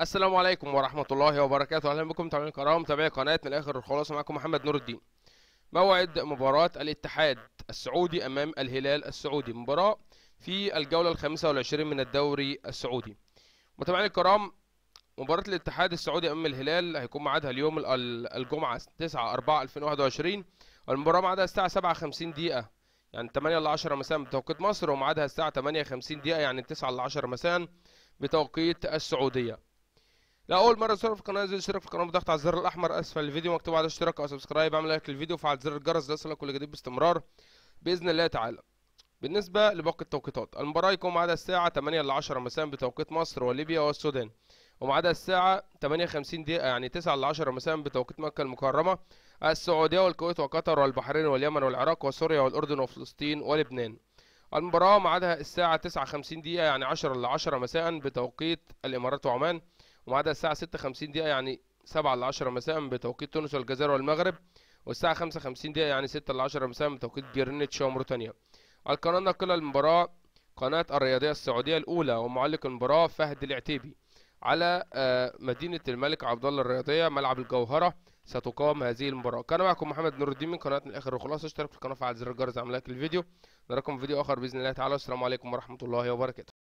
السلام عليكم ورحمة الله وبركاته أهلا بكم متابعين الكرام متابعي قناة من الآخر الخلاصة معكم محمد نور الدين موعد مباراة الاتحاد السعودي أمام الهلال السعودي مباراة في الجولة الخامسة والعشرين من الدوري السعودي متابعين الكرام مباراة الاتحاد السعودي أمام الهلال هيكون معادها اليوم الجمعة 9 4 2021 والمباراة معادها الساعة 7:50 دقيقة يعني 8 ل 10 مساء بتوقيت مصر ومعادها الساعة 8:50 دقيقة يعني 9 ل 10 مساء بتوقيت السعودية لاول مره تشترك في القناه زي اشترك في القناه بضغط على الزر الاحمر اسفل الفيديو مكتوب على اشتراك او سبسكرايب اعمل لايك للفيديو وفعل زر الجرس ليصلك كل جديد باستمرار باذن الله تعالى بالنسبه لباقي التوقيتات المباراه يكون ميعادها الساعه 8 ل 10 مساء بتوقيت مصر وليبيا والسودان وميعادها الساعه 58 دقيقه يعني 9 ل 10 مساء بتوقيت مكه المكرمه السعوديه والكويت وقطر والبحرين واليمن والعراق وسوريا والاردن وفلسطين ولبنان المباراه معادها الساعه 59 دقيقه يعني 10 ل 10 مساء بتوقيت الامارات وعمان وميعادها الساعة 6:50 دقيقة يعني 7 ل 10 مساء بتوقيت تونس والجزائر والمغرب والساعة 5:50 دقيقة يعني 6 ل 10 مساء بتوقيت جرينتش وموريتانيا. القناة الناقلة للمباراة قناة الرياضية السعودية الأولى ومعلق المباراة فهد العتيبي على آه، مدينة الملك عبد الله الرياضية ملعب الجوهرة ستقام هذه المباراة كان معكم محمد نور الدين من قناة من الآخر وخلاص اشترك في القناة وفعل زر الجرس عمل لايك للفيديو نراكم في فيديو آخر بإذن الله تعالى والسلام عليكم ورحمة الله وبركاته